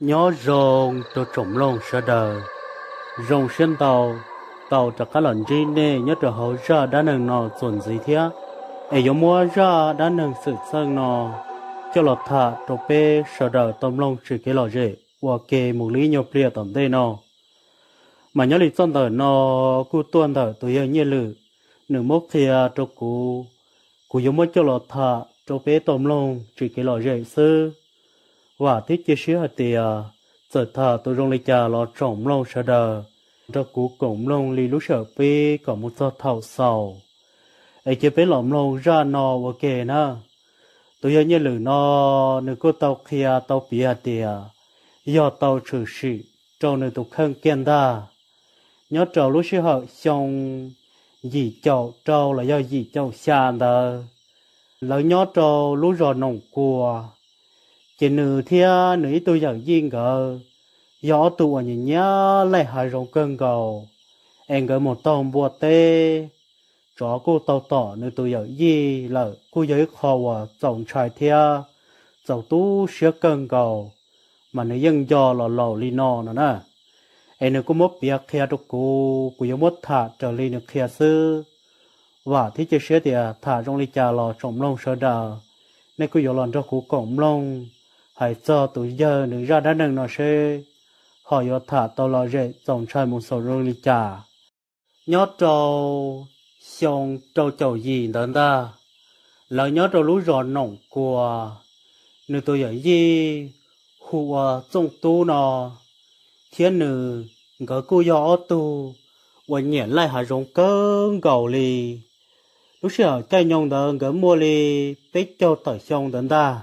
nhớ rồng tổ trộm lông sợ đời rồng xem tàu tàu cho các lần gì nè nhớ trở hậu ra đã nâng nò chuẩn gì thế ai giống mua ra đã nâng sự sơn nò cho lọt thả tổ bê sợ đời tôm lông chỉ cái lọ rễ và kê một lý nhiều bìa tầm đây nò mà nhớ lịch chân đời nò cu tuân đời tôi yêu nhiên lử nửa mốc thì cho cụ cụ giống mua cho lọt thả tổ bê tôm lông chỉ cái lọ rễ xưa và thiết chế sĩ hạt tìa, giờ thờ tôi rong lì chà lo trọng lòng sợ đờ, đó cú cũng lòng li lú sợ bê có một giờ thảo sầu. Ấy chế bế lòng lòng ra nò và kề nà, tôi nhớ như lử nò, nữ cô tàu kia à, tàu bì hạt à tìa, do tàu trừ sĩ, trâu nữ tục khăn kiên đà. Nhớ trâu lúc sĩ hạt xong, dì chậu trâu là do dì chậu xa đờ. Lỡ nhớ trâu lúc rò nồng cua, chỉ nữ thia nữ tôi giờ yên gờ gió tụ nhìn nhá lại hơi rộng cơn cầu em gỡ một tôm bùa tê chó cô tàu tỏ nữ tôi giờ gì là cô giới khó và chồng trai thia chồng tú sửa cơn cầu mà nữ dân do là lò li nò nữa nè em nữ có một việc kia đâu cô cô giống một thả trở li nữ kia sư và thế chỉ sửa thì thả trong li trà lò trồng long sửa đờ nên cô giờ lòn cho cô cổng long hãy cho tụi giờ nữ ra đã nâng nó xe họ yo thả tàu lo rệ dòng trời một sổ rô lì chả nhớ trâu xong trâu chầu gì đến ta là nhớ trâu lũ rò nổng của nữ tôi ở gì hùa trong à, tu nó thiên nữ ngỡ cô gió tu quên nhẹ lại hà rong cơn gầu lì lúc xưa chạy nhông đó ngỡ mua lì tết cho tỏi xong đến ta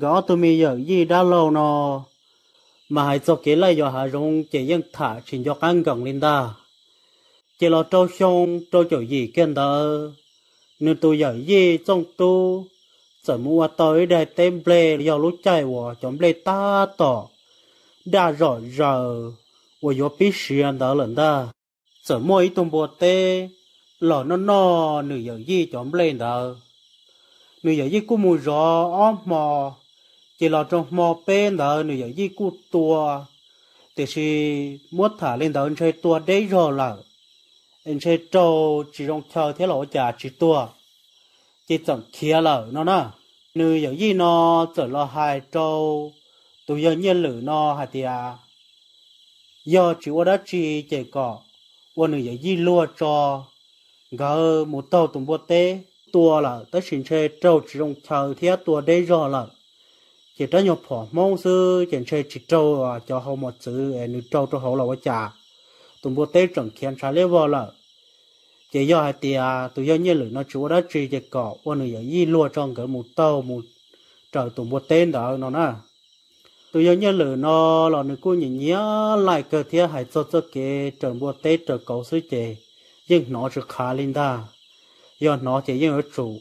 gõ tôi mi giờ gì đã lâu nó mà hãy cho cái lại giờ hà rong chỉ dân thả chỉ cho căng gần lên ta chỉ lo trâu xong trâu chỗ gì kiên đó nên tôi giờ gì trong tu sợ mua tới đây tem ble giờ lúc chạy hòa chọn ble ta tỏ đã rõ giờ và giờ biết xuyên đó lần ta sợ mua ít tôm bò tê lò nó no nửa giờ gì chọn ble đó nửa giờ gì cũng mua rõ ôm mò chỉ là trong mò bên đó nữa giờ gì cũng tua thì chỉ muốn thả lên đó anh chơi tua đấy rồi là anh chơi trâu chỉ trong chờ thế là già chỉ tua chỉ chẳng kia là nó nè nữ giờ gì nó trở là hai trâu tôi giờ nhiên lử nó hay thì à giờ chỉ qua đó chỉ chỉ có qua nữ giờ gì lúa cho gỡ một tàu tùng bút tê tua là tới xin chơi trâu chỉ trong chờ thế tua đấy rồi là chỉ đó nhập phỏ mong sư chỉ chơi chỉ trâu à cho họ một chữ à, nữ trâu cho họ là quá chả tụi bộ tết chuẩn khiến trả lễ vợ là chỉ do hai tia à, tụi do như lửa nó chúa đã chỉ chỉ cọ ô nữ giờ y lúa trong cái một tàu một trời tụi bộ tên đó nó nè tụi do như lửa nó là nữ cô nhìn nhớ lại cơ thế hai cho cho kế trời bộ tết trời cầu sư chỉ nhưng nó sẽ khá linh ta do nó chỉ nhưng ở chủ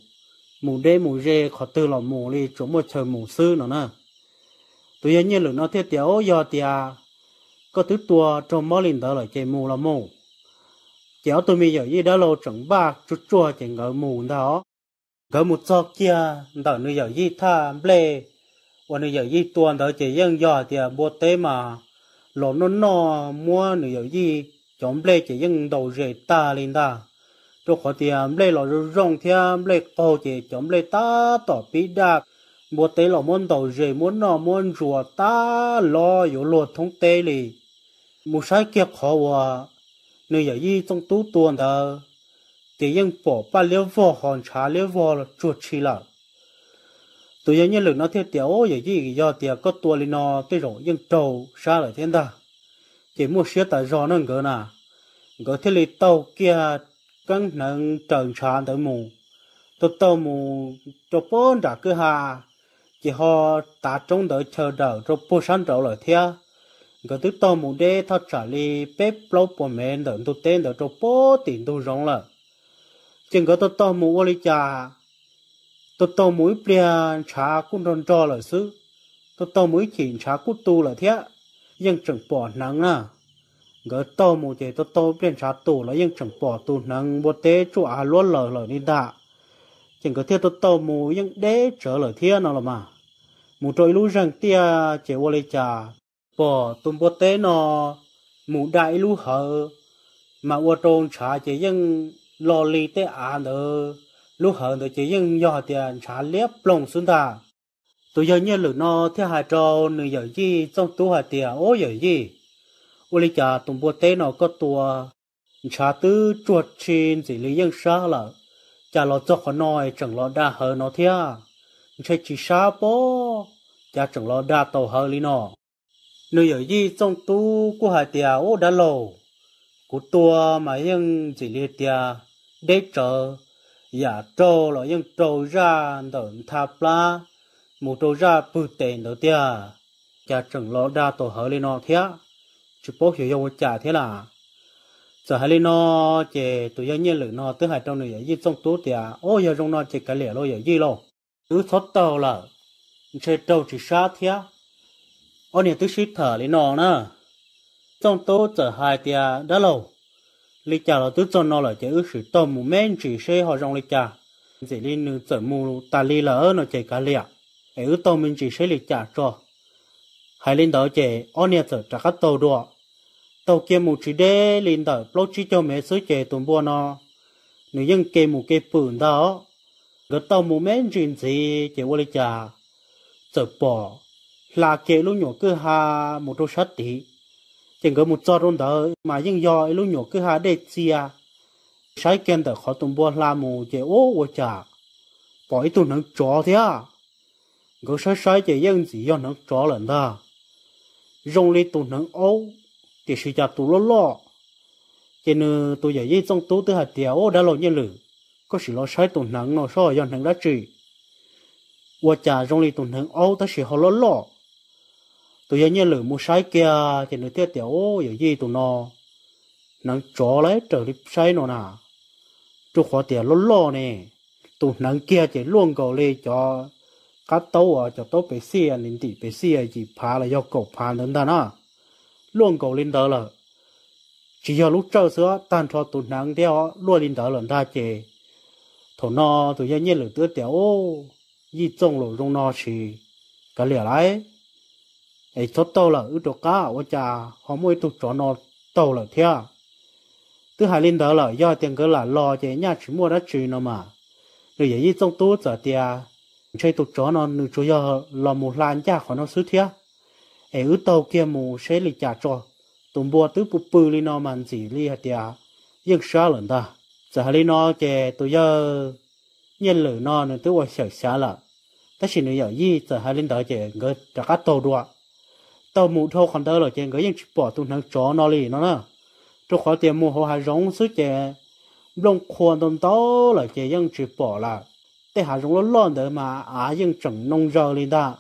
mù đê mù dê khó tư lò mù đi chỗ một trời mù sư nó nè tôi nhớ như lúc nó thiết tiểu do tia có thứ tua trong mỗi linh đó là chơi mù là mù chéo tôi mi giờ như đó lâu chẳng ba chút chua chỉ ngỡ mù đó gỡ một giọt kia đó nu giờ như tha lê và nu giờ như tuần đó chỉ dân do thì bố tế mà lộn nó no mua nu giờ như chống lê chỉ dân đầu rể ta linh ta cho họ tiệm lấy lò rong tiệm um, lấy cầu chỉ chống lấy ta tỏ bí đạc một tế lò môn đầu rể muốn nọ môn rùa ta lo yếu lột thông tế lì một sai kiệt khó hòa nữ giả y trong tú tuần thờ thì yên bỏ ba liêu vò hòn trá liêu vò là chuột chi lợ tụi yên lực nó thiết tiểu giả y do tiệc có tua lên nó tới rồi yên trầu xa lại thiên ta chỉ mua xe tại giò nó ngỡ nà ngỡ thiết lý tàu kia cân trần mù, mù tôi cho hà, chỉ họ ta trong đợi chờ đợi cho bốn sáng trở lại theo người thứ to mù đê thật trả lý bếp lâu bố mẹ đợi tôi tên đợi cho bốn tiền tôi rong là chừng có tôi to mù ô lý cha tôi to mũi bia trả cũng đòn cho là xứ tôi to mũi chỉ trả cũng tu là thế nhưng chẳng bỏ nắng à ngỡ tàu mù chế tàu tàu biến sát tù là yên chẳng bỏ tù năng bố tế chủ á luôn lở lở đi đạ chẳng có thiết tàu tàu mù yên đế trở lở thiên nào là mà mù trôi lũ rằng tia chế vô lê trà bỏ tùm bố tế nó mù đại lũ hở mà ô trôn trả chế yên lò lì tế á à nữa lũ hở nữa chế yên nhỏ tiền trả liếp lồng xuống ta tôi giờ nhớ lửa nó thiết hai trò nửa giờ gì trong tú hai tiền ô giờ gì 我哩家东坡带那个多，查 tư chuột trên gì lý dân sa là, cha lo cho họ nói chẳng lo đa hờ nó thia, chơi chỉ sa bó, cha chẳng lo đa tàu hờ lý nó. Nơi ở gì trong tu của hai tia ô đã lâu, của tua mà dân gì lý tia, để chờ, giả trâu là dân trâu ra đợn tháp la, một trâu ra bự tên đó tia, cha chẳng lo đa tàu hờ lý nó thia chú bố hiểu yêu trả thế là giờ hai nó chè tôi nhớ nhớ lửa nó tới hai trong này dì trong tú tiệt ô giờ trong nó chè cái lẻ lôi giờ gì lo cứ thoát tàu là chơi tàu chỉ xa thế ô này tôi ship thở lên nó nè trong tú giờ hai thì đã lâu lý cha là tôi trong nó là chè ước sự tôm mù men chỉ xe họ trong lý cha chỉ lên nữ chở mù ta lý là ở nó chè cái lẻ ước tôm mình chỉ xe lý cha cho hai lên đó chè ô này giờ trả các tàu đua tàu kia một chỉ đế lên đợi lốt chỉ cho mẹ sới chế tuần bua nó nếu dân kê một cái phượng đó gỡ tàu một mẹ chuyện gì chế qua lấy trà sợ bỏ là kê lúc nhỏ cứ ha một đôi sắt tí chẳng gỡ một giọt luôn đó mà dân do lúc nhỏ cứ ha để chia à. sai kèn đợi khó tuần bua là một chế ô ô trà bỏ ít tuần nắng chó thế à gỡ sai sai chè dân gì do nắng chó lần đó, dùng lên tuần nắng ô thì sự cho tụ lo lo cho nên tôi giờ dây trong tú từ hạt tiểu đã lộ như lử có sự lo sai tụ nặng nó so dọn nặng đã trừ và trả trong lì tụ nặng ô, ta sự họ lo lo tôi giờ như lử mua sai kia cho nên tiêu tiểu giờ dây tụ nó nặng chó lấy trở đi sai nó nà tôi khó tiền lo lo nè tụ nặng kia chỉ luôn cầu lê cho cá tàu à cho tàu bể xe nên thì bể xe chỉ phá là do cổ phá nên ta nà luôn cầu lên đó là chỉ cho lúc trâu sữa tàn cho tụt nắng đeo luôn lên đó là ta chè thổ no tụi gia nhiên lửa tứa tiểu y trông lộ rong no chỉ cả lẻ lại ấy chốt tàu là ứ đồ cá ô cha họ mỗi tụt chó no tàu là thea tứ hai lên đó là do tiền cơ là lo chè nhà chỉ mua đã chửi nó mà rồi vậy y trông tú giờ tia chơi tụt chó nó nửa chúa giờ là một lan cha khỏi nó sứ thea ai ứ tàu kia mù sẽ lì chả cho tụm bùa tứ bù bù lì nó mang gì lì hạt tiệt nhưng xa lần ta giờ lì nó chè tụi giờ nhân lử nó tụi tứ qua xa xả là xin chỉ nữa gì giờ hai linh đó chè ngỡ trả cắt tàu đua tàu mù thâu còn đỡ rồi chè ngỡ nhưng bỏ tụng nó chó nó lì nó nữa trong khó tiền mua hồ hai rong suốt chè lông khoan tôm tàu là chè nhưng chỉ bỏ là để hai rong nó lon đỡ mà á yên chẳng nông rau lên ta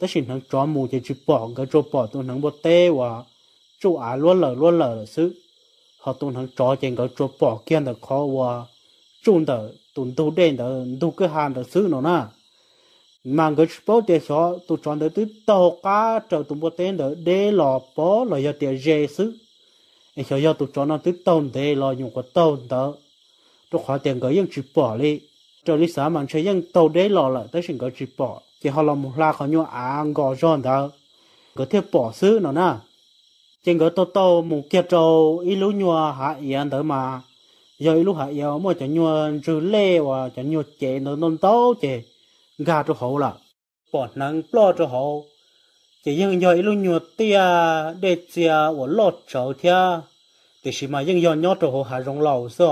ta xin thằng chó mù chỉ chỉ bỏ cái chỗ bỏ tôi thằng bột tê và chỗ á luôn lở luôn lở là sự họ tôi thằng chó chỉ cái chỗ bỏ kia là khó và chúng ta tụi tôi đến đó tôi cứ hàng là sự nó na mà cái chỗ để cho tôi chọn được tôi tàu cá trở tụi bột tê đó để lò bỏ là giờ tiền dễ sự anh cho giờ tụi chọn nó tụi tàu để lò dùng cái tàu đó tụi khó tiền cái những chỉ bỏ đi cho đi xã mà chơi những tàu để lò lại tới xin cái chỉ bỏ thì họ làm một là có nhiều à gò giòn đó có thể bỏ xứ nó nè trên cái tô tô một kia trâu ít lúc nhua hạ yên tới mà giờ ít lúc hạ yên mà cho nhua rử lê và cho nhua chế nó non tố chế gà cho hậu là bỏ nắng lo cho hậu chỉ nhưng giờ ít lúc nhua tia để chia và lót cho thia thì chỉ mà nhưng giờ nhót cho hậu hạ rong lầu sợ,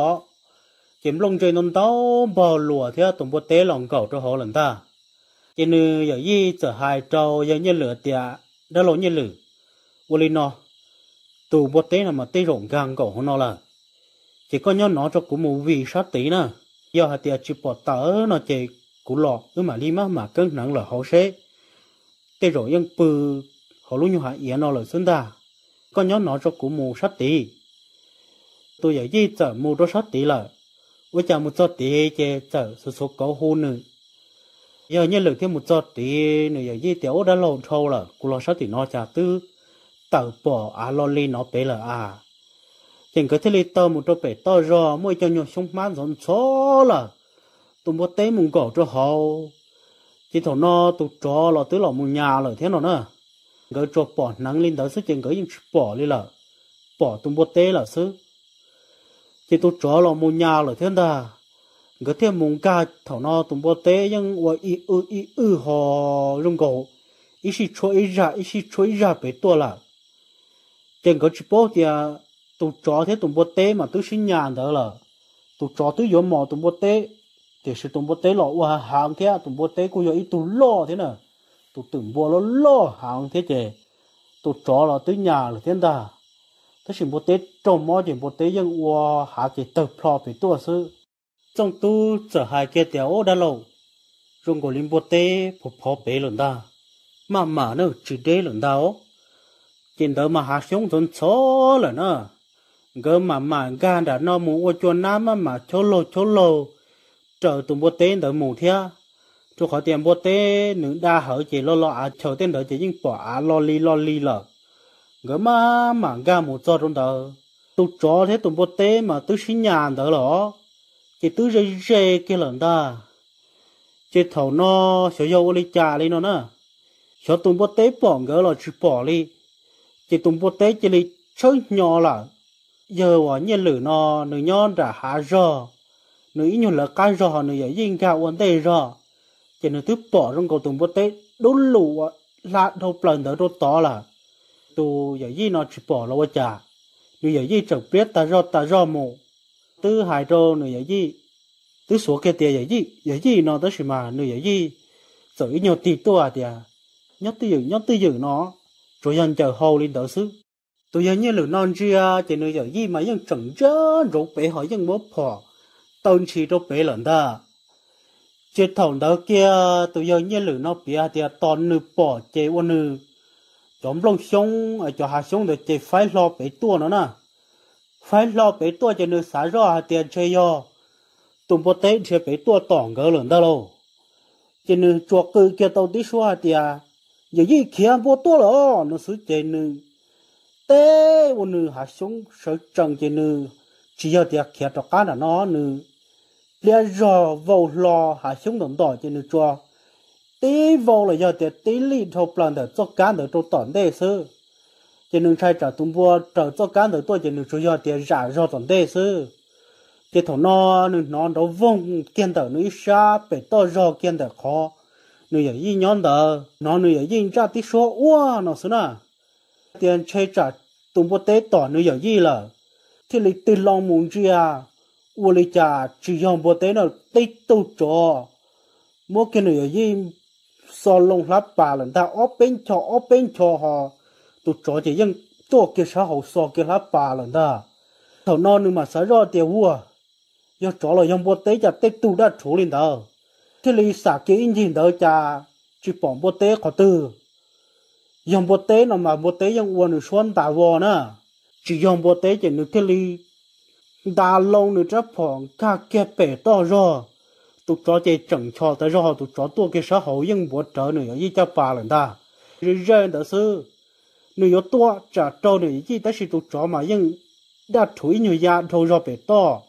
chỉ lông chơi non tố bò lùa thia tổng bộ tế lòng cầu cho hậu lần ta chỉ nư giờ y trở hai trâu giờ như lửa tiệt đã lỗ như lửa vô nó tù bột tế là mà tế rộng gang cổ nó là chỉ có nhớ nó cho cũng một vị sát tí nè giờ hai tiệt chỉ bỏ tớ nó chỉ cú lọ cứ mà đi mà mà cân nặng là hậu xế tế rộng nhưng bự họ luôn như hạ yên nó là xứng ta có nhớ nó cho cũng một sát tí tôi giờ y trở một đó sát tí là với chào một sát tí chơi trở số số có hôn nữa giờ nhân lực thêm một giọt thì nửa giờ gì tiểu đã lâu trâu là cô lo sao thì nó trả tư tàu bỏ à lo li nó bé là à chẳng cái thế li tơ một chỗ bé to rò mỗi cho nhau sống mát giống số là tụi bố té mùng cổ cho họ chỉ thằng nó tụi chó là tứ là mùng nhà là thế nào nữa gỡ cho bỏ nắng lên đó sức chẳng gỡ những bỏ đi là bỏ tụi bố té là sức chỉ tụi chó là mùng nhà là thế nào cái thiên mùng ca thảo nó tụng bò tế nhưng và y ư y ư họ rung cổ ý sĩ chối ra ý sĩ chối ra bể tua là tiền có chỉ bố thì à, tụ chó thế tụng bò tế mà tôi xin nhàn đó là tụ chó tôi yếu mỏ tụng bò tế thì sự tụng bò tế lọ qua hàng thế à, tụng bò tế cũng yếu ít tụ lo thế nè tụ tưởng bò nó lo hàng thế chứ tụ chó là tới nhà là thế ta tôi xin bò tế trồng mỏ thì bò tế nhưng qua hạ cái tờ plo bể tua sư trong tu trở hai kia tiểu ô đã lâu trong cổ linh bột tê phục phó bế lần ta mà mà nó chỉ đế lần ta ô trên đó mà hạ xuống dồn số là nó gỡ mà mà gan đã no mù ô chuồn nam mà mà chô lô chô lô trở từ bột tê đỡ mù thia chú khỏi tiền bột tê nữ đa hở chỉ lo lo à chờ tên đỡ chỉ nhưng bỏ à lo li lo li lợ gỡ mà mà gan mù cho trong đó tụ chó thế từ bột tê mà tứ sinh nhàn đỡ lọ chỉ tứ rê rê cái lần ta chỉ thầu nó sợ dâu lấy trả lấy nó nè sợ tùng bó tế bỏ ngỡ là chỉ bỏ đi chỉ tùng bó tế chỉ lấy chơi nhỏ là giờ quả nhiên lử nó nữ nhon đã hạ rò nữ ý nhon là cái rò nữ giờ yên cả vấn đề rò chỉ nữ thứ bỏ trong cầu tùng bó tế đốt lù à, là đâu lần đó đâu to là tu giờ gì nó chỉ bỏ là quá trà nữ giờ gì chẳng biết ta rò ta rò mù từ hải trô nửa giải gì từ số kia tiền giải gì giải gì nó tới mà nửa giải gì rồi nhiều tu à tiền nhất tư dựng nhất tư dựng nó rồi dần chờ hồ lên đỡ xứ tôi dân như lửa non ria thì nửa giải gì mà dân chẳng chớ rụt bể hỏi dân bóp phò tôn chỉ rụt bể lần ta chế thằng đó kia tôi dân như lửa nó bịa à tiền toàn nửa bỏ chế quân nửa chọn lông à xuống ở chỗ hạ xuống để chế phải lo bể tua nó nè phải lo bế tua cho nên xả rõ tiền chơi yo tụng bố tế thì bế tua tỏng gỡ lần đó lô cho nên chuộc cư kia tàu tí xóa tiền giờ gì kia bó tua lô nó sử chế nữ tế vô nữ hạ xuống sở trần cho nữ chỉ giờ tiền kia cho cá là nó nữ liền rò vào lo hạ xuống đồng đỏ cho nữ cho tí vô là giờ tiền tí lì thâu plan để cho cá để cho tỏng đề sư chỉ nung chai trở tung bua trở cho cá rồi tôi chỉ nung chú cho tiền giả cho tổng đề sư chỉ thổ nó nung nó đâu vung kiên tờ nó xa bể to do kiên tờ khó nung giờ yên nhon tờ nó nung giờ yên ra tí số ua nó xứ nè tiền chơi trả tung bua tế tỏ nung giờ yên là thì lịch từ lòng muốn chơi à ua lịch trả chỉ dòng bua tế nó tế tu cho mỗi cái nung giờ yên so lông lá bà lần ta óp bên cho óp bên cho họ hậu sao 都着急用多给啥好说给他扒了的，头脑你嘛啥热点物啊，要着了用波 tế 就 tế tu đã 处 lý đó, mà sao cho thế lý xả cái in gì đó cha chỉ bỏ bố tế khó tư, dùng bố tế nó mà bố tế dùng uốn được xuân tà vò nữa, chỉ dùng bố tế chỉ được thế lý đa lâu nữa chắc phòng cả kia bể to rồi, tụ cho chơi chẳng cho tới rồi tụ cho tôi cái xã hậu dùng bố trở nữa như cha bà lần đó, rồi ra đó xưa nếu có tua trả trâu nếu gì ta sử dụng chó mà nhưng đã thủy nhiều ya dạ đầu rõ bể to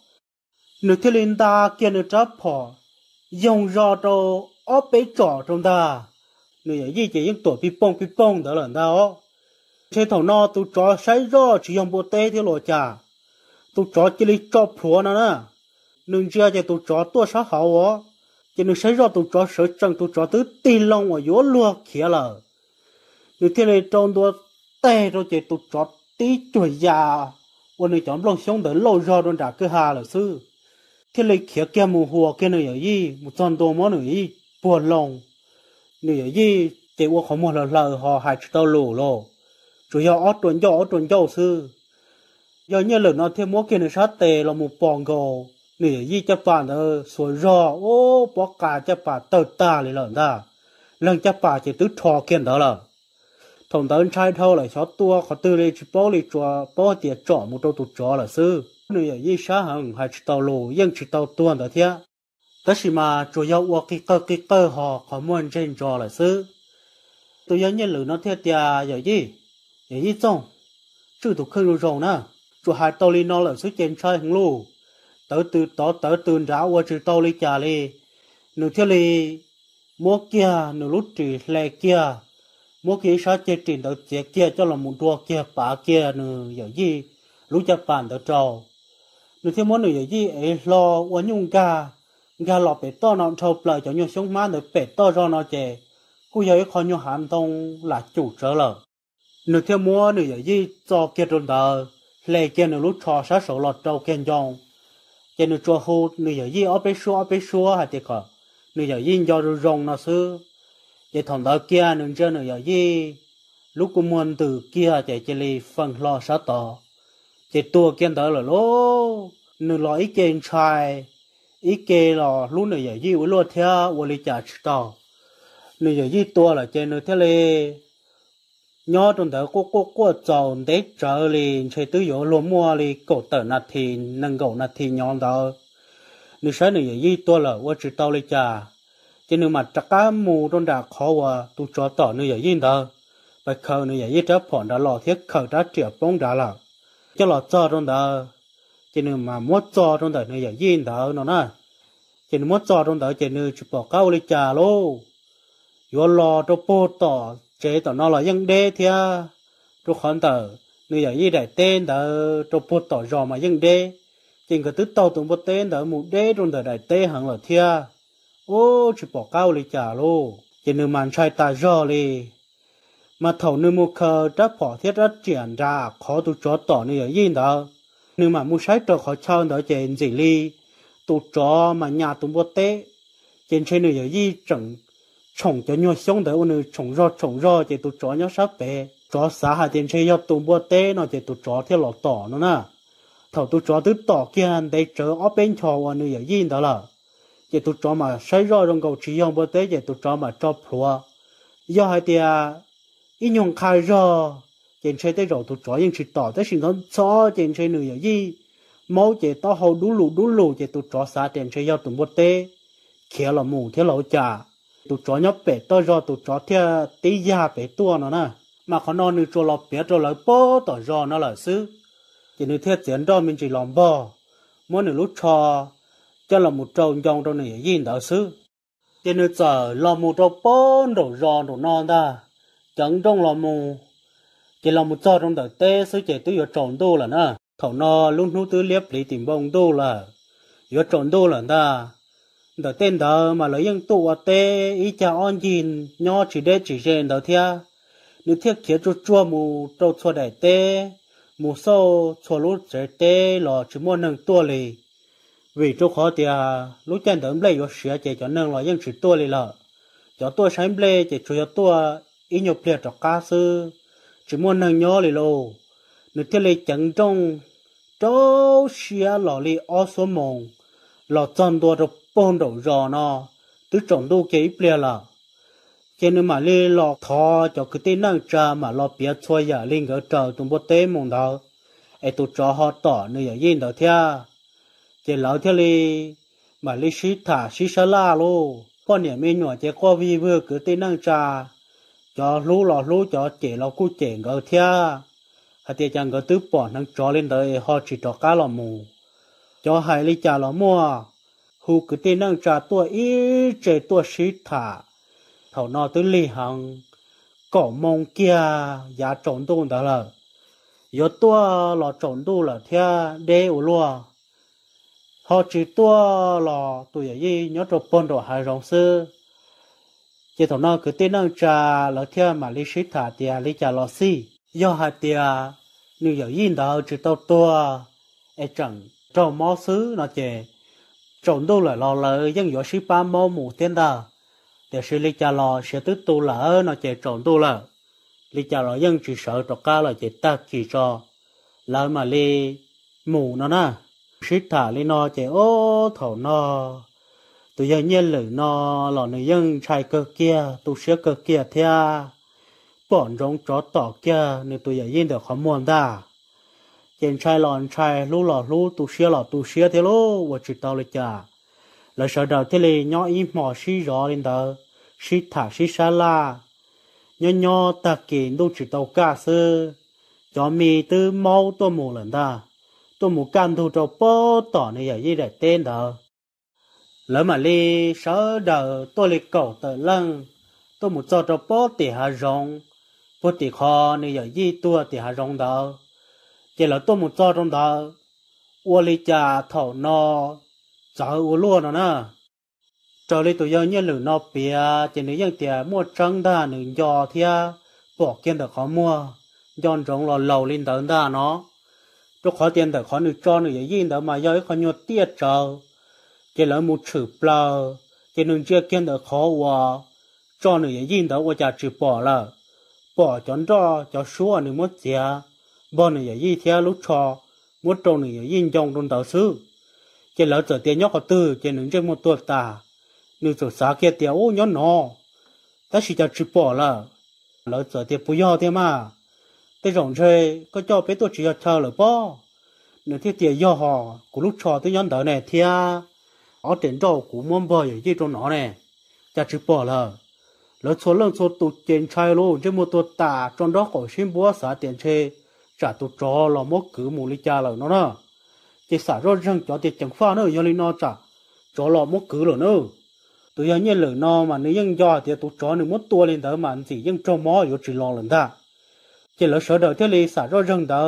nếu thế lên ta kia nếu chấp phò dùng rõ trâu ó bể chó trong ta nếu có gì chỉ những tuổi bị bông bị bông đó là đó thế thầu no tụ chó sấy rõ chỉ dùng bộ tê thì lộ trả tụ chó chỉ lấy chó phùa nó nè nương chưa cho tụ chó tua sáu hậu ó cho nên say rõ tụ chó sợ chẳng tụ chó tứ tin lòng mà yếu lua kia là nếu thế này trong đó tê rồi chị tụt chót tí chuỗi già quân này chọn lòng sống tới lâu rồi đón trả cơ hà là sư thế lấy khía kia mù hùa kia này ở gì một tròn đồ món nữa gì buồn lòng này ở gì chị qua không một lần lờ họ hại tao lù lồ chủ yếu ở tuần giàu ở tuần giàu sư giờ như lần nó thêm mua kia này sát tê là một bòn gò này ở gì chấp phản ở suối rò ô bỏ cả chấp phản tờ ta lại lần ta lần chấp phản chỉ tứ trò kia đó là thằng tấn trai thâu là cho tua có tư lý chú bỏ lý cho bỏ tiền cho một đầu tụt cho là sư nếu như ý xã hằng hay chỉ tàu lù yên chỉ tàu tuần đó thế tất nhiên mà chủ yếu qua cái cơ cái cơ họ có muốn trên cho là sư tôi nhớ nhân lử nó thế thì giờ gì giờ gì chú chứ tụi khơi rồi nè chủ hai tàu lý nó là số trên trai hằng lù tới từ đó tới từ ra qua chỉ tàu lý trả lý nếu thế lì, mua kia nếu lúc chỉ lệ kia mỗi khi sao chế trình đầu chế kia cho là một đua kia bà kia nữa giờ gì lúc cho bàn đầu trâu. nữa thêm món nữa giờ gì ấy lo uống nhung ca ga lọ bể to nó trâu bờ cho nhiều sống má nữa bể to cho nó chế cú giờ khó nhiều hàm tông là chủ trở lờ nữa thêm món nữa giờ gì cho kia trôn đời lệ kia nữa lúc trò sát sổ lọt trâu kia trong cho nên cho hô nữa giờ gì ở bên xua ở bên xua hả chị cả nữa giờ gì do rồi rong nó xưa chỉ thằng đó kia nương chơi nửa gì lúc cũng muốn từ kia chạy chỉ lì phần lo sợ tỏ chỉ tua kia đó là lố nửa lo ý kiến trai ý kiến là lúc nửa giờ gì uống lo theo uống lì chả tỏ nửa giờ gì tua là chơi nửa theo lì nhớ trong đó cô cô cô chồng để chờ lì chơi tứ yếu lúa mua lì cổ tờ nạt thì nâng cổ nạt thì nhon đó nửa sáng nửa giờ gì tua là uống chỉ tao lì chả cho nên mà chắc cả mù trong đã khó và tu cho tỏ nữa giờ yên đó và khờ nữa vậy chấp phỏng đã lọ thiết khờ đã triệu bóng đã là cho lọ cho trong đó cho nên mà muốn cho trong đó nữa giờ yên đó nó nè cho nên muốn cho trong đó cho nên chụp bỏ cao lên trà lô vừa lọ cho bố tỏ chế tỏ nó là dân đê thì à cho khẩn tờ nữa giờ yên đại tên đó cho bố tỏ rò mà dân đê chỉ cái tứ tàu tụng bố tên đó mù đê trong đó đại tên hẳn là thiệt ô chỉ bỏ cao lì chả lô chỉ nửa màn trai ta rơ lì mà thầu nửa mua khờ đã bỏ thiết rất triển ra khó tụ chó tỏ nửa yên đó nửa mà mua sách cho khó chọn đó chỉ gì lì tụ chó mà nhà tụ bố tê trên trên nửa gì chẳng chồng cho nhau sống đó nửa chồng rơ chồng rơ chỉ tụ chó nhau sắp về chó xá hai trên trên nhau tụ bố tê nó chỉ tụ chó thiết lọt tỏ nó nè thầu tụ chó tứ tỏ kia anh đây ở bên chó nửa yên đó là giờ tụi chó mà xây ra rồi cầu chỉ ông bữa tới giờ tụi chó mà cho phùa do hai tia ít nhung khai ra trên xe tới rồi tụi chó nhưng chỉ tỏ tới sinh con chó trên xe nữa gì máu chỉ to hầu đủ lù đủ lù chỉ tụi chó xa trên xe do tụi bữa tới kia là mù thế lẩu chả tụi chó nhóc bể to rồi tụi chó thia tí già bể tua nó nè mà khó non nửa chỗ lọp bể chỗ lọp bó tỏ rồi nó là sư chỉ nửa thiết chiến đó mình chỉ làm bò mỗi nửa lúc cho cho là một trâu trong trong này yên đạo sư cho nên giờ là một trâu bốn đồ giòn đồ non ta chẳng trong là một chỉ là một trâu trong đời tế sư chỉ tôi ở tròn đô là nè thầu nó luôn hú tứ liếp lý tìm bông đô là ở tròn đô là ta đời tên đó mà lấy những tụ ở tê ý cha on nhìn nho chỉ để chỉ rèn đó thia nếu thiết kế cho chua mù trâu cho đại tế mù sâu cho lút trẻ tế là chỉ muốn nâng tua lì vì chỗ khó thì lúc chân đến bây giờ sửa chỉ cho nên là dân sự tôi đi là cho tôi sáng bây chỉ chủ cho tôi ít nhiều việc cho cá sư chỉ muốn nâng nhớ đi lô nếu thế này chẳng trong chỗ sửa lò đi ở số mộng, lò chân tôi được bông đầu rò nó tứ trọng đô kế bia là cho nên mà lì lò thò cho cái tên năng chờ mà lò bia choi giờ linh cái trà tụng bút tế mông đó ai tu cho họ tỏ nơi ở yên đó thia chế lão thế li mà li sĩ thả sĩ sá la lô con nhà mình nhỏ chế qua vi vừa cứ tin năng cha, cho lú lò lú cho chế lão cu chế ngờ thia hạt tiền chẳng ngờ tứ bỏ năng cho lên đời họ chỉ cho cá lò mù cho hai lý trà lò mua hú cứ tin năng cha tua ít chế tua sĩ thả thầu nó tứ li hằng cỏ mông kia giá trộn tuôn đó là yếu tua lò trộn tu là thia đê u lùa họ chỉ tua lò tuổi ấy nhớ trộn bồn đồ hải rồng sư chỉ thằng nó cứ tin ông cha lỡ theo mà lý sĩ thả tiề lý trà lò xì do hạt tiề nếu giờ yên đó chỉ tao tua ấy chẳng trâu mó xứ nó chè trộn đâu lại lò lỡ dân gió sĩ ba mô mù tiền đó để sĩ lý trà lò sẽ tức tu lỡ nó chè trộn tu lỡ lý trà lò dân chỉ sợ trọc cao là chỉ ta chỉ cho lỡ mà lý mù nó nè sĩ thả lên nó chạy ô thầu nó tôi giờ nhiên lử nó lọ nữ dân trai cơ kia tôi sữa cơ kia thea bọn rong chó tỏ kia nữ tôi giờ yên được khó muôn ta chèn trai lọn trai lú lọ lú tôi sữa lọ tôi sữa thế lú và chỉ tao lấy chả là sợ đầu thế này nhỏ im mỏ xí rõ lên đó xí thả xí xa la nhỏ nhỏ ta kiện đâu chỉ tao cả sư cho mi tư mau tôi mù lần ta tôi muốn cầm thu cho bố tỏ này giờ gì để tên đó lỡ mà li sợ đờ tôi li cầu tờ lưng tôi muốn cho cho bố tỉ hà rong bố tỉ kho này giờ gì tua tỉ hà rong đó chỉ là tôi muốn cho trong đó ô li cha thầu nó sợ ô luôn nó nè cho li tôi giờ nhân lử nó bia chỉ nếu dân tiền mua trăng ta nửa giò thia bỏ kiên được khó mua dọn rong lò lầu lên tấn ta nó chỗ khó tiền để khó nữ cho nữ gì đó mà do khó nhiều tiết chờ cái là một chữ bờ cái nương chưa kiến được khó hòa cho nữ gì đó và chả chữ bỏ là bỏ chọn đó cho số nữ mất già, bỏ nữ gì theo lúc cho muốn trâu nữ gì trong trong đầu sư cái là trở tiền nhóc có tư cái nương chưa một tuổi ta nữ chỗ xã kia tiền ô nhóc nó ta chỉ cho chữ bỏ là lỡ trở tiền bù nhau thế mà tôi rộng chơi có cho bé tôi chỉ cho chờ là bao nếu thiết tiền do họ của lúc trò tôi nhận đỡ này thì à ở trên đầu của môn bò vậy chứ trong nó này chả chữ bỏ lỡ lỡ số lần số tụt trên chai lô chứ một tụt tà trong đó có xin búa xả tiền chê chả tụt trò là mất cứ mù lý cha là nó nữa chỉ xả rồi rằng cho tiền chẳng pha nữa do lý nó chả trò là mất cứ rồi nữa tôi nhận nhận lỡ nó mà nếu nhận do thì tụt trò nữa mất tua lên đó mà gì nhận cho mó yếu chỉ lo lần ta chỉ là sợ đầu thiết li xả rõ rừng đó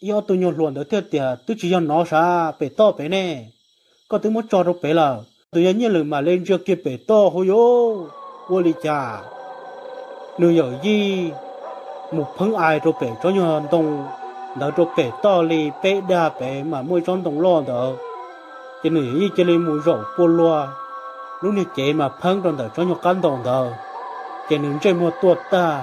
yêu tôi nhổ luồn đó thiết tiệt tôi chỉ cho nó xa bể to bể nè có tôi muốn cho đâu bể là tôi nhớ như lời mà lên chưa kia bể to hôi yo vô lý cha nữ hiểu gì một phấn ai rồi bể cho nhau đồng đó rồi bể to li bể đa bể mà môi tròn đồng lo đó chỉ nữ hiểu gì chỉ li mù rổ bô loa lúc này chỉ mà phấn đồng đỡ cho nhau cắn đồng đó chỉ nữ chơi một tuột ta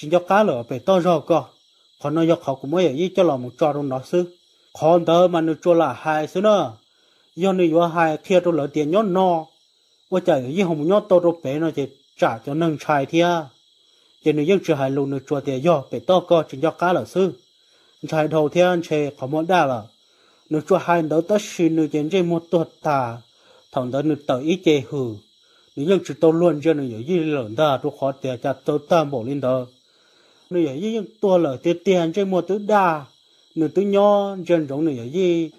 chính cho cá lỡ về to rồi cơ còn nó dọc họ cũng mới ý cho là một trò đông nó sư còn tớ mà nó cho là hai sư nữa do nó vừa hai kia tôi lỡ tiền nhót no bây giờ ý không nhót to rồi bé nó chỉ trả cho nâng trai thia chỉ nó vẫn chưa hai luôn nó cho tiền do về to cơ chính cho cá lỡ sư trai đầu tiên chè có một đa là nó cho hai đầu tớ xin nó chỉ trên một tuột tà thằng đó nó tự ý chè hử nếu dân chỉ tôi luôn cho nó dễ gì lợn ta tôi khó tiền chặt tôi tam bộ lên đó nửa giờ gì tua lỡ tiền tiền chơi mua tứ đa nửa tứ nho dân giống nửa gì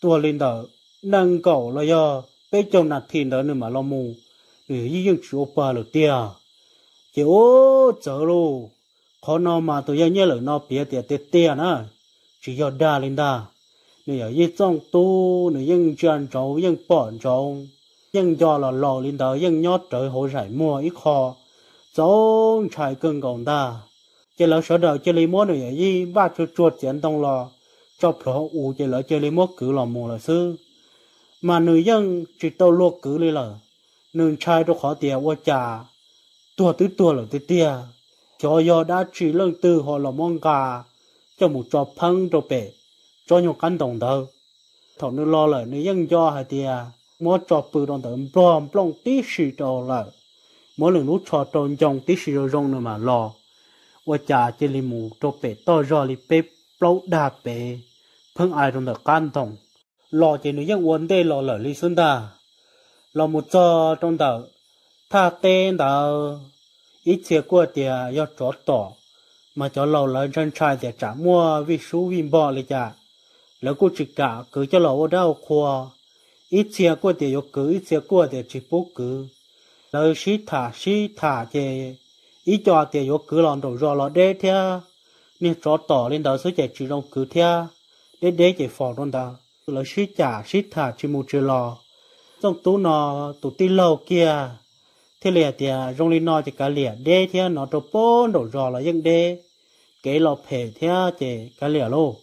tua lên đỡ nâng cổ là giờ bé chồng nạt thìn đỡ nửa mà lo mù nửa gì dân chịu ba lỡ tiền chỉ ô chở lù khó nó mà tôi giờ nhớ lỡ nó bia tiền tiền tiền á chỉ giờ đa lên đa nửa giờ gì trong tu nửa dân dân trâu dân bọn trâu dân cho là lò lên đỡ dân nhót trời hồ rải mua ít kho 总才更广大。chỉ là sợ đầu chỉ lấy món này gì ba chuột chuột tiền đồng lò cho phở u chỉ là chỉ lấy món cứ là mù là sư mà nữ dân chỉ tao luộc cứ lấy là nữ trai đâu khó tiền qua trà tua tứ tua là tứ tia cho do đã chỉ lần từ họ là mong gà cho một trò phăng trò bể cho nhiều cánh đồng đâu thọ nữ lo là nữ dân do hay tia mỗi trò bự đồng tận plom plom tí xì đồ là mỗi lần lúc trò tròn dòng tí xì đồ rong nữa mà lo ว่าจ่าเจลิมูโตเปต่อรอลิเปเปล่าดาเปเพิ่งไอรอนเดกันทองรอเจนุยังวนได้รอเลยลิสุนดาเรามุจอตรงเดาถ้าเต้นเดาอีเชียกัวเตียยอดจอดต่อมาจอเราเลยชันชายแต่จ่ามัววิชูวิมบอเลยจ่าแล้วกูจิกจ่าคือจะเราว่าได้ครัวอีเชียกัวเตียยกคืออีเชียกัวเตียจิปุกคือเราชี้ถาชี้ถาเจ ý cho thì yo cứ lòn đổ rò lò đế thea nên cho tỏ lên đó số trẻ chỉ trong cứ thea đế đế chỉ phò trong đó là sĩ trả sĩ thả chỉ một chữ lò trong tú nò tụ tí lâu kia thế lẻ thì trong lên nò chỉ cả lẻ đế thea nó đổ bốn đổ rò là dân đế cái lò phê thea chỉ cả lẻ lô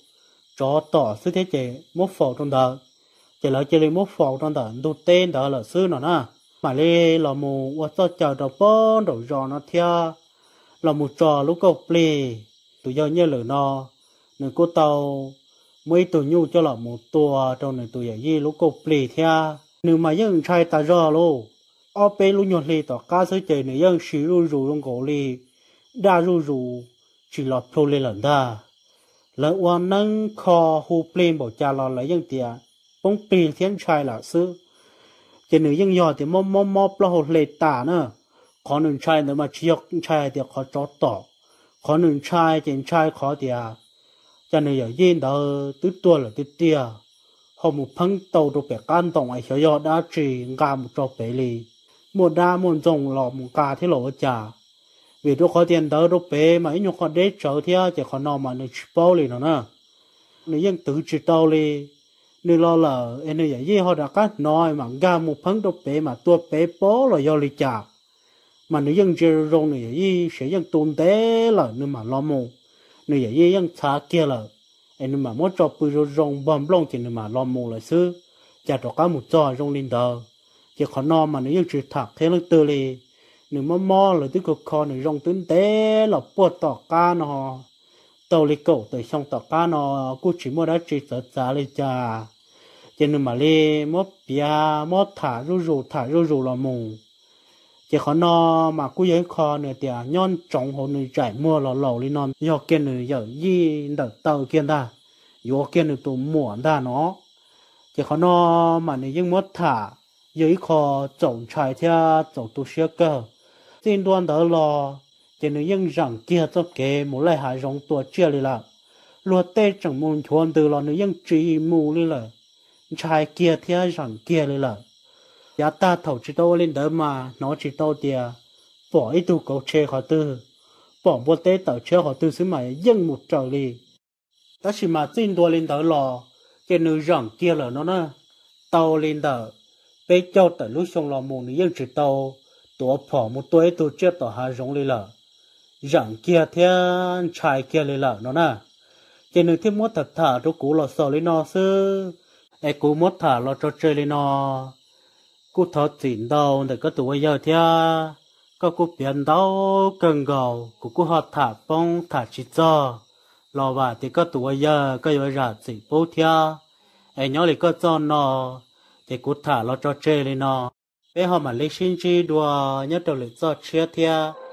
cho tỏ số thế chỉ một phò trong đó chỉ là chỉ lấy một phò trong đó tụ tên đó là sư nó na mà lê là mù và cho chờ đầu bón đầu giò nó theo là mù trò lúc cầu ple, tụi giờ như lửa nó nên cô tàu mấy tụi nhu cho là một tua trong này tụi giờ gì lúc cầu ple theo nên mà dân trai ta giò lô ở bên lúc nhọn lì tỏ cá sấu chơi này dân xí ru ru trong cổ lì đa ru ru chỉ lọt pro lê lần ta lỡ qua nâng kho hù ple bảo cha lo lấy những tiền bóng tiền thiên trai là sư chỉ nữ dân nhỏ thì mò mò mò lo hồ lệ tả nữa có nữ trai nữa mà chỉ học trai thì có chó tỏ có nữ trai chỉ trai có thì à cho nữ giờ yên đó tứ là tứ tia họ một phăng tàu đồ bể can tổng ấy hiểu đã chỉ gà một trò bể lì một đa một dòng lọ một cà thế lỗ chả vì tôi có tiền đó đồ bể mà ít nhục họ đế trở chỉ có nó mà nó chỉ bao lì nó nè nữ dân tự chỉ tàu lì nếu lo lờ em vậy gì họ đã có nói mà ga một phấn đồ bé mà tua bé bó là do lý chả mà nếu dân chơi rong vậy gì sẽ dân tồn tế là nếu mà lo mù vậy gì dân xa kia là em mà muốn cho bự rong bầm lông thì nếu mà lo mù là xứ chả cho cá một trò rong lên đầu chỉ khó no mà nếu dân chơi thả thế nó tư li nếu mà mò là tức cực khó nếu rong tấn tế là buộc tỏ cá nó tàu lì cổ tới sông tàu cá nó cú chỉ mua đã chỉ sợ giá lên cha chỉ nên mà lì mốt bia mốt thả rú rú thả rú rú là mùng chỉ khó nó mà cú giấy kho nữa thì à, nhon trống hồ nữa chạy mua lò lầu lên non do kia nữa giờ gì đợt tàu kia ta do kia nữa tụ mua ta nó chỉ khó nó mà nữa nhưng mốt thả giấy kho trồng chạy theo trồng tu sửa cơ xin đoan đỡ lo chỉ nên yên rằng kia cho kể một lời hại rong tua chưa lì là lúa tê chẳng muốn chuẩn từ là nên yên chỉ mù lì là trai kia thế rằng kia lì là giá ta thầu chỉ đâu lên đỡ mà nó chỉ đâu tiề bỏ ít tu cầu chê khỏi tư bỏ bộ tê tàu chê khỏi tư xứ mà yên một trở lì đó chỉ mà tin đua lên đỡ lò chỉ nên rằng kia là nó nè tàu lên đỡ bây cho tới lúc xong lò mù nên yên chỉ tàu tổ phỏ một tuổi tôi chết tổ hà rong lì là răng kia thiên trái kia lì lợ nó nè chỉ nên thêm mốt thật thả cho cú lò sò lì nó sư ai cú mốt thả lò cho chơi lì nó cú thọ tiền đâu để có tuổi giờ thia có cú biến đâu cần gầu của cú họ thả phong thả chỉ cho lò bà thì có tuổi giờ có giờ ra chỉ bố thia ai nhớ thì có cho nó thì cú thả lò cho chơi lì nó bé họ mà lấy xin chi đùa nhớ đầu lấy cho chia thia